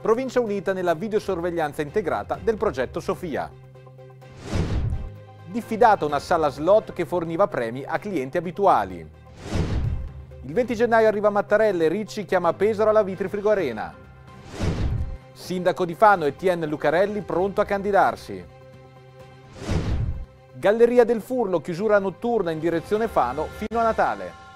Provincia Unita nella videosorveglianza integrata del progetto Sofia. Diffidata una sala slot che forniva premi a clienti abituali. Il 20 gennaio arriva Mattarella e Ricci chiama Pesaro alla Vitrifigo Arena. Sindaco di Fano Etienne Lucarelli pronto a candidarsi. Galleria del Furlo, chiusura notturna in direzione Fano fino a Natale.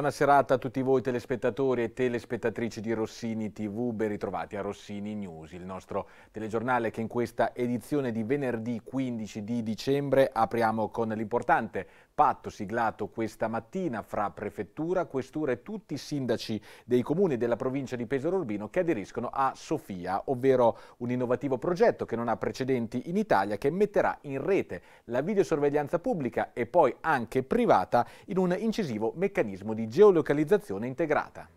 Buona serata a tutti voi telespettatori e telespettatrici di Rossini TV, ben ritrovati a Rossini News, il nostro telegiornale che in questa edizione di venerdì 15 di dicembre apriamo con l'importante patto siglato questa mattina fra prefettura, questura e tutti i sindaci dei comuni della provincia di Pesaro Urbino che aderiscono a Sofia, ovvero un innovativo progetto che non ha precedenti in Italia che metterà in rete la videosorveglianza pubblica e poi anche privata in un incisivo meccanismo di geolocalizzazione integrata.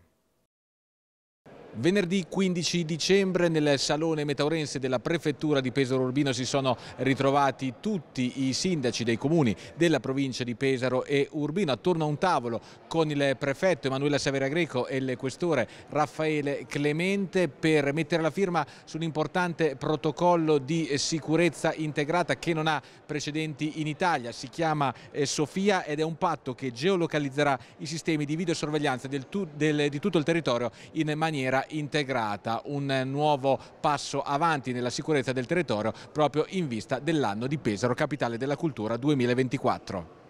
Venerdì 15 dicembre nel Salone Metaurense della Prefettura di Pesaro Urbino si sono ritrovati tutti i sindaci dei comuni della provincia di Pesaro e Urbino attorno a un tavolo con il prefetto Emanuele Savera Greco e il questore Raffaele Clemente per mettere la firma su un importante protocollo di sicurezza integrata che non ha precedenti in Italia. Si chiama eh, Sofia ed è un patto che geolocalizzerà i sistemi di videosorveglianza del, del, di tutto il territorio in maniera integrata, un nuovo passo avanti nella sicurezza del territorio proprio in vista dell'anno di Pesaro, capitale della cultura 2024.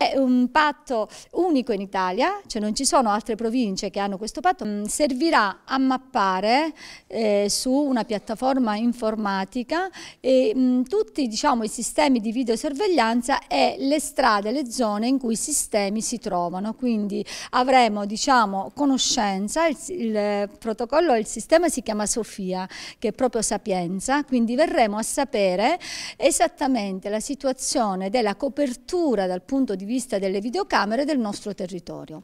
È un patto unico in Italia, cioè non ci sono altre province che hanno questo patto. Mm, servirà a mappare eh, su una piattaforma informatica e, mh, mm, tutti diciamo, i sistemi di videosorveglianza e le strade, le zone in cui i sistemi si trovano. Quindi avremo diciamo, conoscenza, il, il protocollo, il sistema si chiama Sofia, che è proprio sapienza, quindi verremo a sapere esattamente la situazione della copertura dal punto di vista vista delle videocamere del nostro territorio.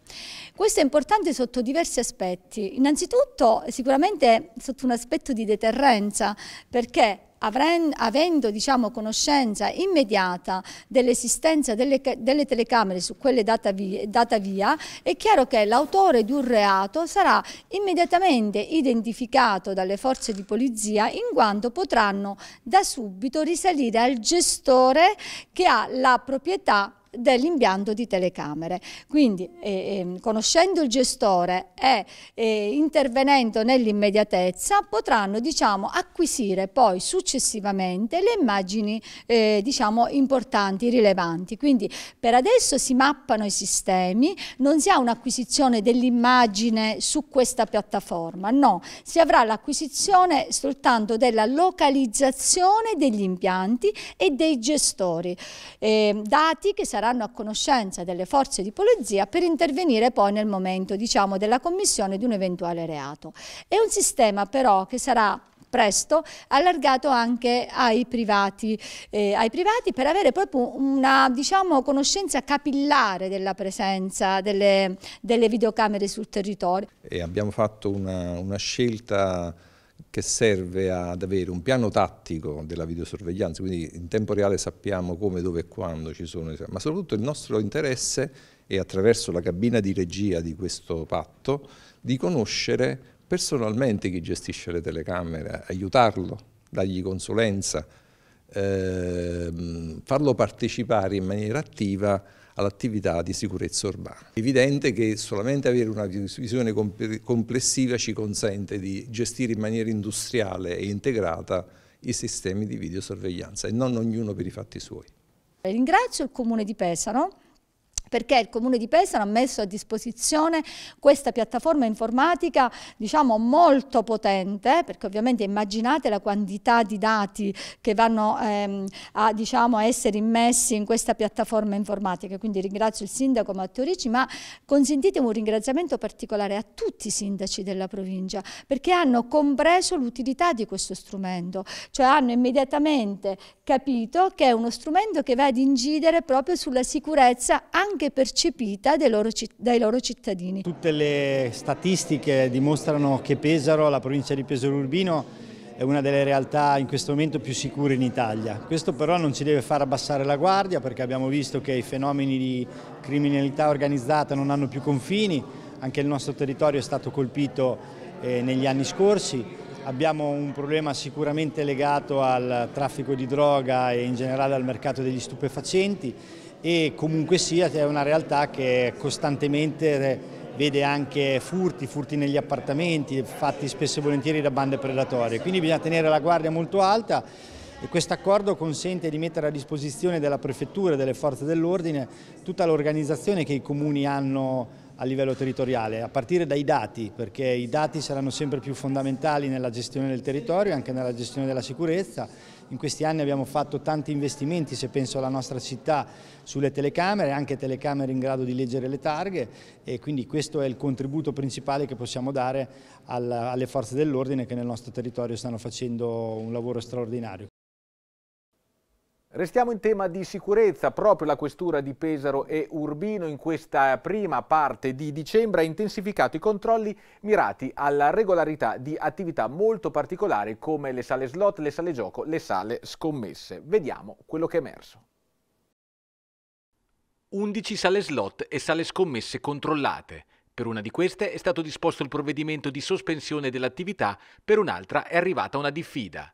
Questo è importante sotto diversi aspetti. Innanzitutto sicuramente sotto un aspetto di deterrenza perché avendo diciamo, conoscenza immediata dell'esistenza delle, delle, telecamere su quelle data via, data via è chiaro che l'autore di un reato sarà immediatamente identificato dalle forze di polizia in quanto potranno da subito risalire al gestore che ha la proprietà dell'impianto di telecamere. Quindi eh, ehm, conoscendo il gestore e eh, intervenendo nell'immediatezza potranno diciamo, acquisire poi successivamente le immagini eh, diciamo, importanti, rilevanti. Quindi per adesso si mappano i sistemi, non si ha un'acquisizione dell'immagine su questa piattaforma, no, si avrà l'acquisizione soltanto della localizzazione degli impianti e dei gestori, ehm, dati che saranno saranno a conoscenza delle forze di polizia per intervenire poi nel momento diciamo, della commissione di un eventuale reato. È un sistema però che sarà presto allargato anche ai privati, eh, ai privati per avere proprio una diciamo, conoscenza capillare della presenza delle, delle videocamere sul territorio. E abbiamo fatto una, una scelta che serve ad avere un piano tattico della videosorveglianza, quindi in tempo reale sappiamo come, dove e quando ci sono, ma soprattutto il nostro interesse è attraverso la cabina di regia di questo patto di conoscere personalmente chi gestisce le telecamere, aiutarlo, dargli consulenza, ehm, farlo partecipare in maniera attiva all'attività di sicurezza urbana. È evidente che solamente avere una visione complessiva ci consente di gestire in maniera industriale e integrata i sistemi di videosorveglianza e non ognuno per i fatti suoi. Ringrazio il Comune di Pesaro perché il Comune di Pesaro ha messo a disposizione questa piattaforma informatica diciamo molto potente perché ovviamente immaginate la quantità di dati che vanno ehm, a diciamo, essere immessi in questa piattaforma informatica quindi ringrazio il sindaco Matteo Ricci ma consentite un ringraziamento particolare a tutti i sindaci della provincia perché hanno compreso l'utilità di questo strumento cioè hanno immediatamente capito che è uno strumento che va ad incidere proprio sulla sicurezza anche anche percepita dai loro, dai loro cittadini. Tutte le statistiche dimostrano che Pesaro, la provincia di Pesaro Urbino, è una delle realtà in questo momento più sicure in Italia. Questo però non ci deve far abbassare la guardia perché abbiamo visto che i fenomeni di criminalità organizzata non hanno più confini, anche il nostro territorio è stato colpito eh, negli anni scorsi. Abbiamo un problema sicuramente legato al traffico di droga e in generale al mercato degli stupefacenti e comunque sia è una realtà che costantemente vede anche furti, furti negli appartamenti, fatti spesso e volentieri da bande predatorie, quindi bisogna tenere la guardia molto alta e questo accordo consente di mettere a disposizione della prefettura e delle forze dell'ordine tutta l'organizzazione che i comuni hanno a livello territoriale, a partire dai dati, perché i dati saranno sempre più fondamentali nella gestione del territorio e anche nella gestione della sicurezza in questi anni abbiamo fatto tanti investimenti, se penso alla nostra città, sulle telecamere, anche telecamere in grado di leggere le targhe e quindi questo è il contributo principale che possiamo dare alle forze dell'ordine che nel nostro territorio stanno facendo un lavoro straordinario. Restiamo in tema di sicurezza, proprio la questura di Pesaro e Urbino in questa prima parte di dicembre ha intensificato i controlli mirati alla regolarità di attività molto particolari come le sale slot, le sale gioco, le sale scommesse. Vediamo quello che è emerso. 11 sale slot e sale scommesse controllate. Per una di queste è stato disposto il provvedimento di sospensione dell'attività, per un'altra è arrivata una diffida.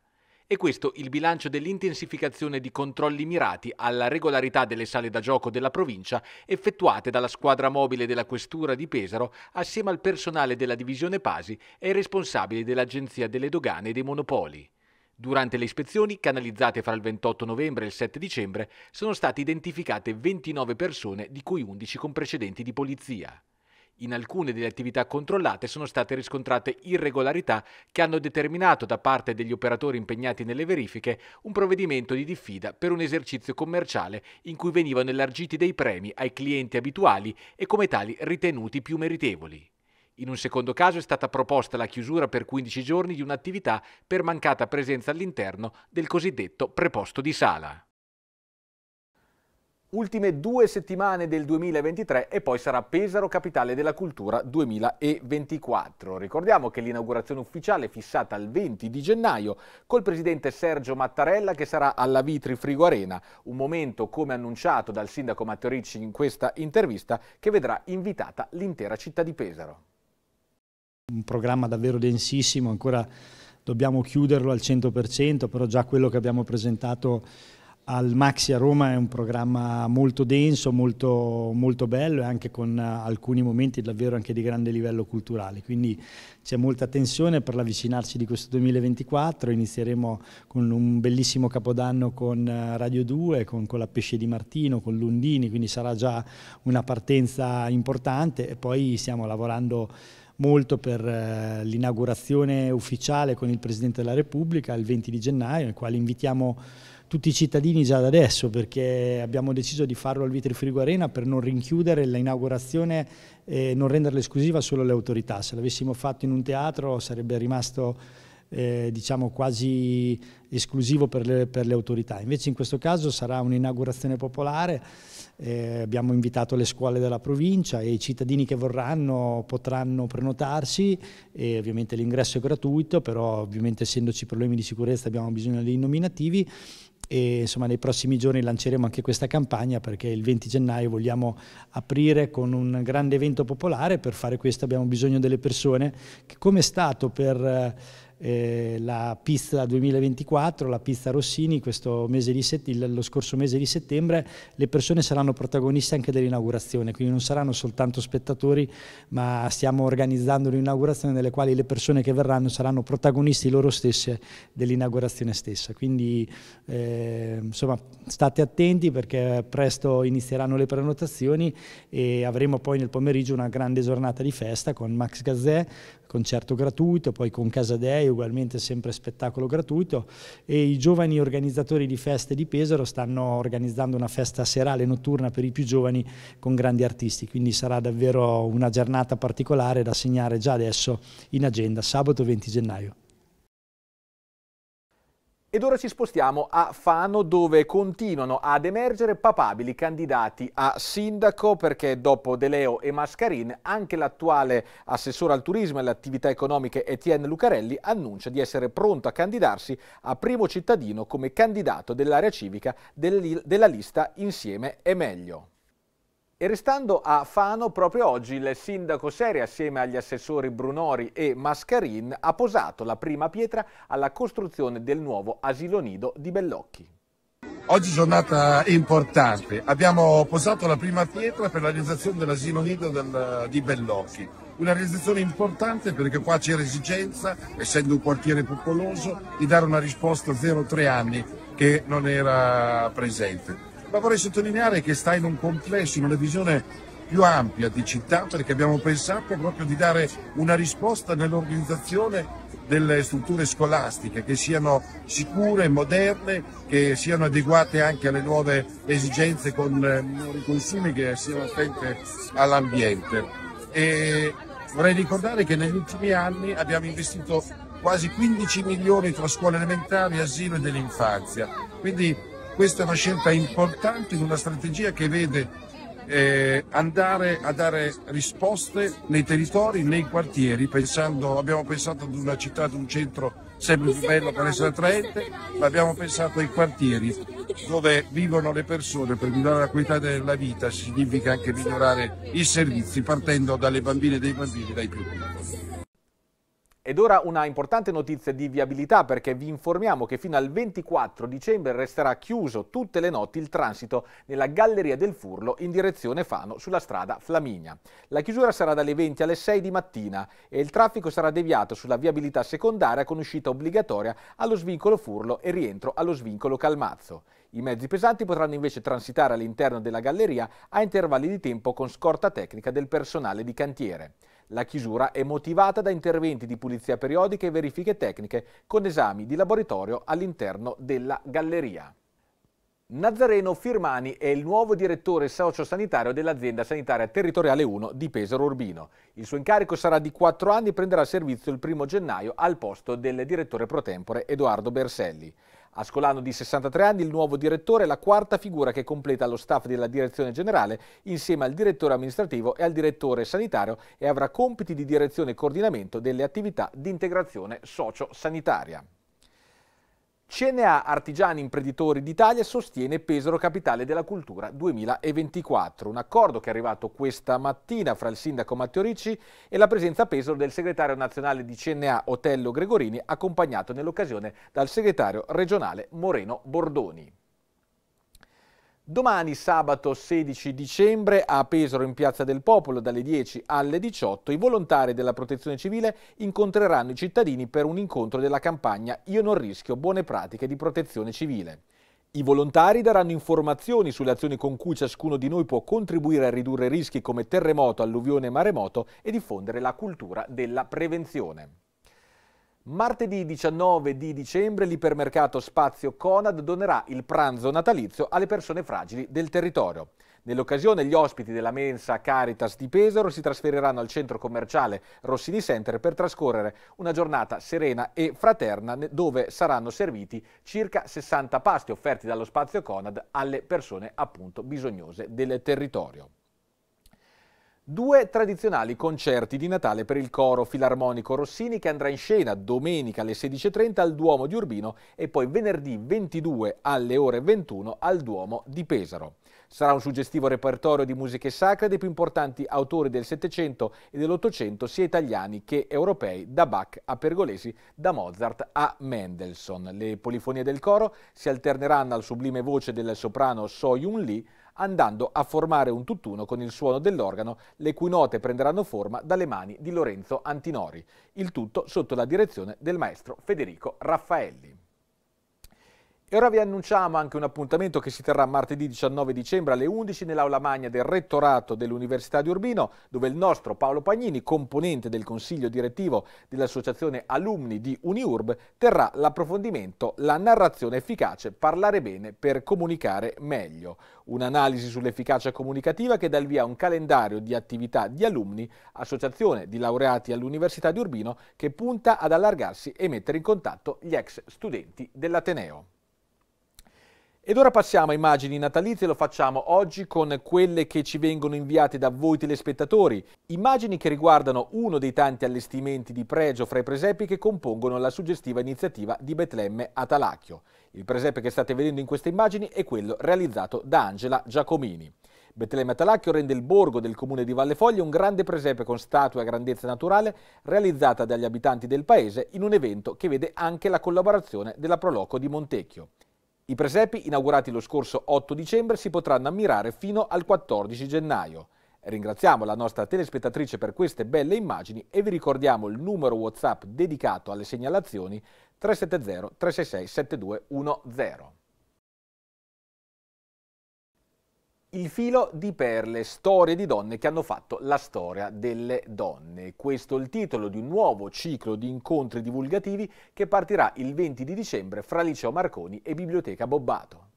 E questo il bilancio dell'intensificazione di controlli mirati alla regolarità delle sale da gioco della provincia effettuate dalla squadra mobile della Questura di Pesaro assieme al personale della divisione Pasi e ai responsabili dell'Agenzia delle Dogane e dei Monopoli. Durante le ispezioni, canalizzate fra il 28 novembre e il 7 dicembre, sono state identificate 29 persone, di cui 11 con precedenti di polizia. In alcune delle attività controllate sono state riscontrate irregolarità che hanno determinato da parte degli operatori impegnati nelle verifiche un provvedimento di diffida per un esercizio commerciale in cui venivano elargiti dei premi ai clienti abituali e come tali ritenuti più meritevoli. In un secondo caso è stata proposta la chiusura per 15 giorni di un'attività per mancata presenza all'interno del cosiddetto preposto di sala ultime due settimane del 2023 e poi sarà Pesaro Capitale della Cultura 2024. Ricordiamo che l'inaugurazione ufficiale è fissata il 20 di gennaio col presidente Sergio Mattarella che sarà alla Vitri Frigo Arena, un momento come annunciato dal sindaco Matteo Ricci in questa intervista che vedrà invitata l'intera città di Pesaro. Un programma davvero densissimo, ancora dobbiamo chiuderlo al 100%, però già quello che abbiamo presentato al Maxi a Roma è un programma molto denso, molto, molto bello e anche con eh, alcuni momenti davvero anche di grande livello culturale, quindi c'è molta tensione per l'avvicinarci di questo 2024, inizieremo con un bellissimo capodanno con eh, Radio 2, con, con la Pesce di Martino, con Lundini, quindi sarà già una partenza importante e poi stiamo lavorando molto per eh, l'inaugurazione ufficiale con il Presidente della Repubblica il 20 di gennaio, nel quale invitiamo tutti i cittadini già da adesso perché abbiamo deciso di farlo al Vitrifrigo Arena per non rinchiudere l'inaugurazione e non renderla esclusiva solo alle autorità. Se l'avessimo fatto in un teatro sarebbe rimasto eh, diciamo quasi esclusivo per le, per le, autorità. Invece in questo caso sarà un'inaugurazione popolare, eh, abbiamo invitato le scuole della provincia e i cittadini che vorranno potranno prenotarsi e ovviamente l'ingresso è gratuito, però ovviamente essendoci problemi di sicurezza abbiamo bisogno dei nominativi e insomma nei prossimi giorni lanceremo anche questa campagna perché il 20 gennaio vogliamo aprire con un grande evento popolare, per fare questo abbiamo bisogno delle persone che come è stato per eh, eh, la pista 2024, la pista Rossini, lo scorso mese di settembre, le persone saranno protagoniste anche dell'inaugurazione, quindi non saranno soltanto spettatori, ma stiamo organizzando un'inaugurazione nelle quali le persone che verranno saranno protagonisti loro stesse dell'inaugurazione stessa. Quindi eh, insomma state attenti perché presto inizieranno le prenotazioni e avremo poi nel pomeriggio una grande giornata di festa con Max Gazzè, concerto gratuito, poi con Casadei ugualmente sempre spettacolo gratuito e i giovani organizzatori di feste di Pesaro stanno organizzando una festa serale notturna per i più giovani con grandi artisti, quindi sarà davvero una giornata particolare da segnare già adesso in agenda, sabato 20 gennaio. Ed ora ci spostiamo a Fano dove continuano ad emergere papabili candidati a sindaco perché dopo De Leo e Mascarin anche l'attuale assessore al turismo e alle attività economiche Etienne Lucarelli annuncia di essere pronto a candidarsi a primo cittadino come candidato dell'area civica della lista Insieme è meglio. E restando a Fano, proprio oggi il sindaco Seri, assieme agli assessori Brunori e Mascarin, ha posato la prima pietra alla costruzione del nuovo asilo nido di Bellocchi. Oggi giornata importante, abbiamo posato la prima pietra per la realizzazione dell'asilo nido del, di Bellocchi, una realizzazione importante perché qua c'era esigenza, essendo un quartiere popoloso, di dare una risposta a 0-3 anni che non era presente ma vorrei sottolineare che sta in un complesso, in una visione più ampia di città perché abbiamo pensato proprio di dare una risposta nell'organizzazione delle strutture scolastiche che siano sicure, moderne, che siano adeguate anche alle nuove esigenze con eh, nuovi consumi, che siano attente all'ambiente. E vorrei ricordare che negli ultimi anni abbiamo investito quasi 15 milioni tra scuole elementari, asilo e dell'infanzia. Quindi questa è una scelta importante in una strategia che vede eh, andare a dare risposte nei territori, nei quartieri, pensando, abbiamo pensato ad una città, ad un centro sempre più bello per essere attraente, ma abbiamo pensato ai quartieri dove vivono le persone per migliorare la qualità della vita, significa anche migliorare i servizi partendo dalle bambine e dai bambini, dai più piccoli. Ed ora una importante notizia di viabilità perché vi informiamo che fino al 24 dicembre resterà chiuso tutte le notti il transito nella Galleria del Furlo in direzione Fano sulla strada Flaminia. La chiusura sarà dalle 20 alle 6 di mattina e il traffico sarà deviato sulla viabilità secondaria con uscita obbligatoria allo svincolo Furlo e rientro allo svincolo Calmazzo. I mezzi pesanti potranno invece transitare all'interno della galleria a intervalli di tempo con scorta tecnica del personale di cantiere. La chiusura è motivata da interventi di pulizia periodica e verifiche tecniche con esami di laboratorio all'interno della galleria. Nazareno Firmani è il nuovo direttore socio-sanitario dell'azienda sanitaria territoriale 1 di Pesaro Urbino. Il suo incarico sarà di 4 anni e prenderà servizio il 1 gennaio al posto del direttore pro tempore Edoardo Berselli. Ascolano di 63 anni, il nuovo direttore è la quarta figura che completa lo staff della direzione generale insieme al direttore amministrativo e al direttore sanitario e avrà compiti di direzione e coordinamento delle attività di integrazione socio-sanitaria. CNA Artigiani Imprenditori d'Italia sostiene Pesaro Capitale della Cultura 2024, un accordo che è arrivato questa mattina fra il sindaco Matteo Ricci e la presenza a Pesaro del segretario nazionale di CNA Otello Gregorini, accompagnato nell'occasione dal segretario regionale Moreno Bordoni. Domani sabato 16 dicembre a Pesaro in Piazza del Popolo dalle 10 alle 18 i volontari della Protezione Civile incontreranno i cittadini per un incontro della campagna Io non rischio buone pratiche di protezione civile. I volontari daranno informazioni sulle azioni con cui ciascuno di noi può contribuire a ridurre rischi come terremoto, alluvione e maremoto e diffondere la cultura della prevenzione. Martedì 19 di dicembre l'ipermercato Spazio Conad donerà il pranzo natalizio alle persone fragili del territorio. Nell'occasione gli ospiti della mensa Caritas di Pesaro si trasferiranno al centro commerciale Rossini Center per trascorrere una giornata serena e fraterna dove saranno serviti circa 60 pasti offerti dallo Spazio Conad alle persone appunto bisognose del territorio. Due tradizionali concerti di Natale per il coro filarmonico Rossini che andrà in scena domenica alle 16.30 al Duomo di Urbino e poi venerdì 22 alle ore 21 al Duomo di Pesaro. Sarà un suggestivo repertorio di musiche sacre dei più importanti autori del Settecento e dell'Ottocento, sia italiani che europei, da Bach a Pergolesi, da Mozart a Mendelssohn. Le polifonie del coro si alterneranno al sublime voce del soprano Soyun Lee, andando a formare un tutt'uno con il suono dell'organo, le cui note prenderanno forma dalle mani di Lorenzo Antinori, il tutto sotto la direzione del maestro Federico Raffaelli. E ora vi annunciamo anche un appuntamento che si terrà martedì 19 dicembre alle 11 nell'aula magna del rettorato dell'Università di Urbino, dove il nostro Paolo Pagnini, componente del consiglio direttivo dell'associazione alumni di Uniurb, terrà l'approfondimento La narrazione efficace, parlare bene per comunicare meglio. Un'analisi sull'efficacia comunicativa che dà il via a un calendario di attività di alumni, associazione di laureati all'Università di Urbino, che punta ad allargarsi e mettere in contatto gli ex studenti dell'Ateneo. Ed ora passiamo a immagini natalizie, lo facciamo oggi con quelle che ci vengono inviate da voi telespettatori, immagini che riguardano uno dei tanti allestimenti di pregio fra i presepi che compongono la suggestiva iniziativa di Betlemme Atalacchio. Il presepe che state vedendo in queste immagini è quello realizzato da Angela Giacomini. Betlemme Atalacchio rende il borgo del comune di Vallefoglie un grande presepe con statue a grandezza naturale realizzata dagli abitanti del paese in un evento che vede anche la collaborazione della Proloco di Montecchio. I presepi inaugurati lo scorso 8 dicembre si potranno ammirare fino al 14 gennaio. Ringraziamo la nostra telespettatrice per queste belle immagini e vi ricordiamo il numero WhatsApp dedicato alle segnalazioni 370 366 7210. Il filo di perle, storie di donne che hanno fatto la storia delle donne. Questo è il titolo di un nuovo ciclo di incontri divulgativi che partirà il 20 di dicembre fra Liceo Marconi e Biblioteca Bobbato.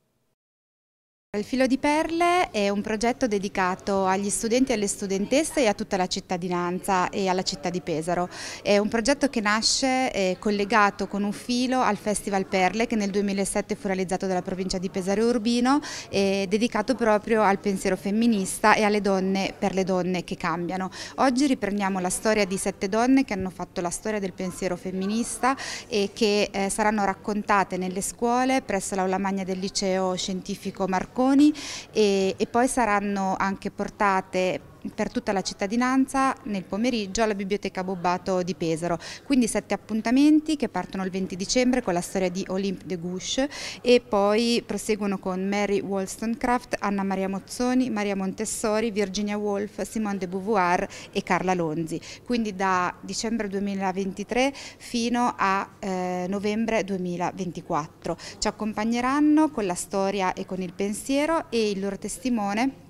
Il Filo di Perle è un progetto dedicato agli studenti e alle studentesse e a tutta la cittadinanza e alla città di Pesaro. È un progetto che nasce collegato con un filo al Festival Perle che nel 2007 fu realizzato dalla provincia di Pesaro Urbino e dedicato proprio al pensiero femminista e alle donne per le donne che cambiano. Oggi riprendiamo la storia di sette donne che hanno fatto la storia del pensiero femminista e che eh, saranno raccontate nelle scuole presso l'aula magna del liceo scientifico Marconi balconi e, e poi saranno anche portate per tutta la cittadinanza nel pomeriggio alla Biblioteca Bobbato di Pesaro. Quindi sette appuntamenti che partono il 20 dicembre con la storia di Olympe de Gouche e poi proseguono con Mary Wollstonecraft, Anna Maria Mozzoni, Maria Montessori, Virginia Woolf, Simone de Beauvoir e Carla Lonzi. Quindi da dicembre 2023 fino a eh, novembre 2024. Ci accompagneranno con la storia e con il pensiero e il loro testimone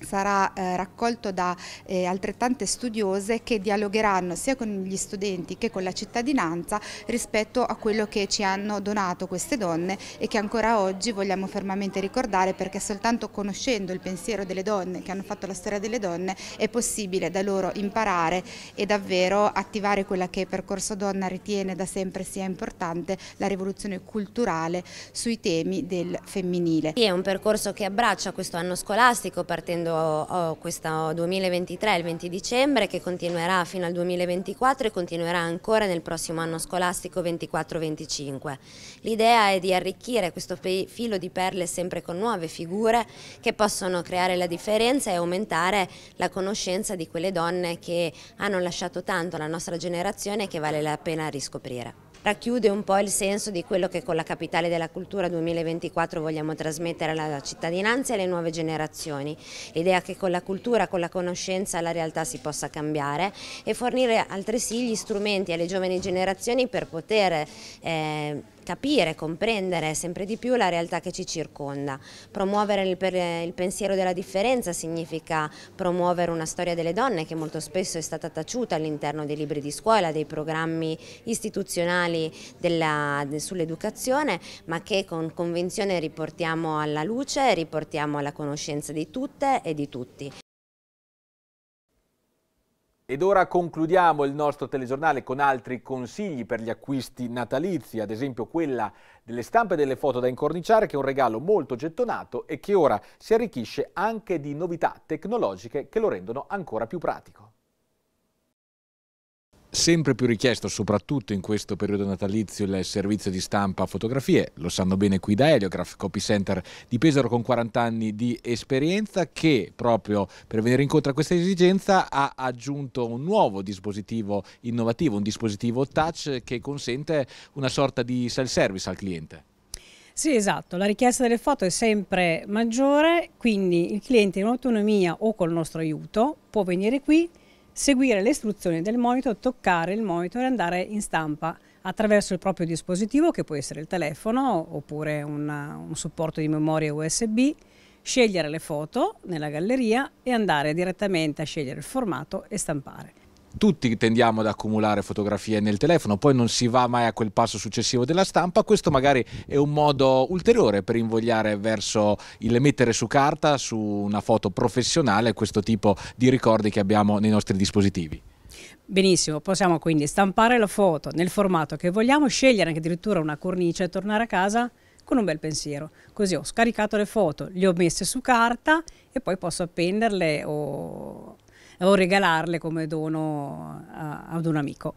sarà eh, raccolto da eh, altrettante studiose che dialogheranno sia con gli studenti che con la cittadinanza rispetto a quello che ci hanno donato queste donne e che ancora oggi vogliamo fermamente ricordare perché soltanto conoscendo il pensiero delle donne che hanno fatto la storia delle donne è possibile da loro imparare e davvero attivare quella che Percorso Donna ritiene da sempre sia importante, la rivoluzione culturale sui temi del femminile. È un percorso che abbraccia questo anno scolastico partendo iniziando questo 2023, il 20 dicembre, che continuerà fino al 2024 e continuerà ancora nel prossimo anno scolastico 24-25. L'idea è di arricchire questo filo di perle sempre con nuove figure che possono creare la differenza e aumentare la conoscenza di quelle donne che hanno lasciato tanto alla nostra generazione e che vale la pena riscoprire racchiude un po' il senso di quello che con la Capitale della Cultura 2024 vogliamo trasmettere alla cittadinanza e alle nuove generazioni. L'idea che con la cultura, con la conoscenza la realtà si possa cambiare e fornire altresì gli strumenti alle giovani generazioni per poter eh, capire, comprendere sempre di più la realtà che ci circonda. Promuovere il, per, il, pensiero della differenza significa promuovere una storia delle donne che molto spesso è stata taciuta all'interno dei libri di scuola, dei programmi istituzionali sull'educazione, ma che con convinzione riportiamo alla luce, riportiamo alla conoscenza di tutte e di tutti. Ed ora concludiamo il nostro telegiornale con altri consigli per gli acquisti natalizi, ad esempio quella delle stampe e delle foto da incorniciare che è un regalo molto gettonato e che ora si arricchisce anche di novità tecnologiche che lo rendono ancora più pratico sempre più richiesto, soprattutto in questo periodo natalizio, il servizio di stampa fotografie. Lo sanno bene qui da Heliograph, Copy Center di Pesaro con 40 anni di esperienza che proprio per venire incontro a questa esigenza ha aggiunto un nuovo dispositivo innovativo, un dispositivo touch che consente una sorta di self-service al cliente. Sì, esatto, la richiesta delle foto è sempre maggiore, quindi il cliente in autonomia o col nostro aiuto può venire qui, seguire le istruzioni del monitor, toccare il monitor e andare in stampa attraverso il proprio dispositivo che può essere il telefono oppure una, un supporto di memoria USB, scegliere le foto nella galleria e andare direttamente a scegliere il formato e stampare tutti tendiamo ad accumulare fotografie nel telefono, poi non si va mai a quel passo successivo della stampa, questo magari è un modo ulteriore per invogliare verso il mettere su carta, su una foto professionale, questo tipo di ricordi che abbiamo nei nostri dispositivi. Benissimo, possiamo quindi stampare la foto nel formato che vogliamo, scegliere anche addirittura una cornice e tornare a casa con un bel pensiero. Così ho scaricato le foto, le ho messe su carta e poi posso appenderle o o regalarle come dono a, ad un amico.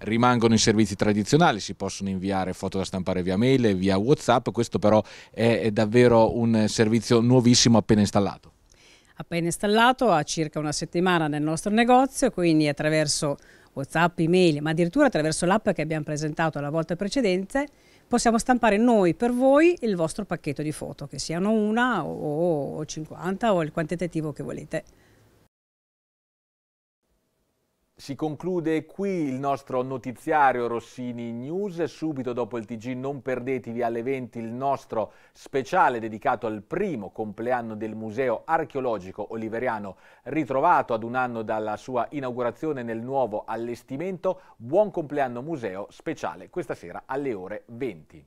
Rimangono i servizi tradizionali, si possono inviare foto da stampare via mail e via WhatsApp, questo però è, è davvero un servizio nuovissimo appena installato. Appena installato ha circa una settimana nel nostro negozio, quindi attraverso WhatsApp, email, ma addirittura attraverso l'app che abbiamo presentato la volta precedente, possiamo stampare noi per voi il vostro pacchetto di foto, che siano una o, o 50 o il quantitativo che volete. Si conclude qui il nostro notiziario Rossini News. Subito dopo il TG non perdetevi alle 20 il nostro speciale dedicato al primo compleanno del Museo Archeologico Oliveriano ritrovato ad un anno dalla sua inaugurazione nel nuovo allestimento. Buon compleanno museo speciale questa sera alle ore 20.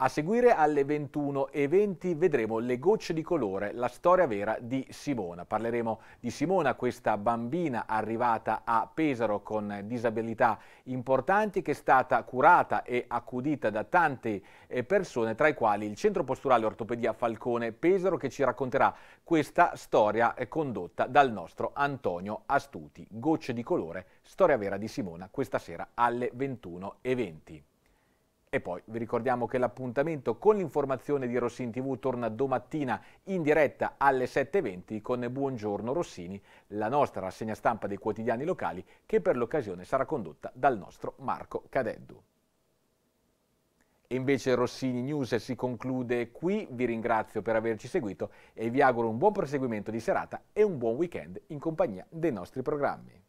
A seguire alle 21.20 vedremo Le gocce di colore, la storia vera di Simona. Parleremo di Simona, questa bambina arrivata a Pesaro con disabilità importanti che è stata curata e accudita da tante eh, persone, tra i quali il Centro Posturale Ortopedia Falcone Pesaro che ci racconterà questa storia eh, condotta dal nostro Antonio Astuti. Gocce di colore, storia vera di Simona, questa sera alle 21.20. E poi vi ricordiamo che l'appuntamento con l'informazione di Rossini TV torna domattina in diretta alle 7.20 con Buongiorno Rossini, la nostra rassegna stampa dei quotidiani locali che per l'occasione sarà condotta dal nostro Marco Cadeddu. E invece Rossini News si conclude qui, vi ringrazio per averci seguito e vi auguro un buon proseguimento di serata e un buon weekend in compagnia dei nostri programmi.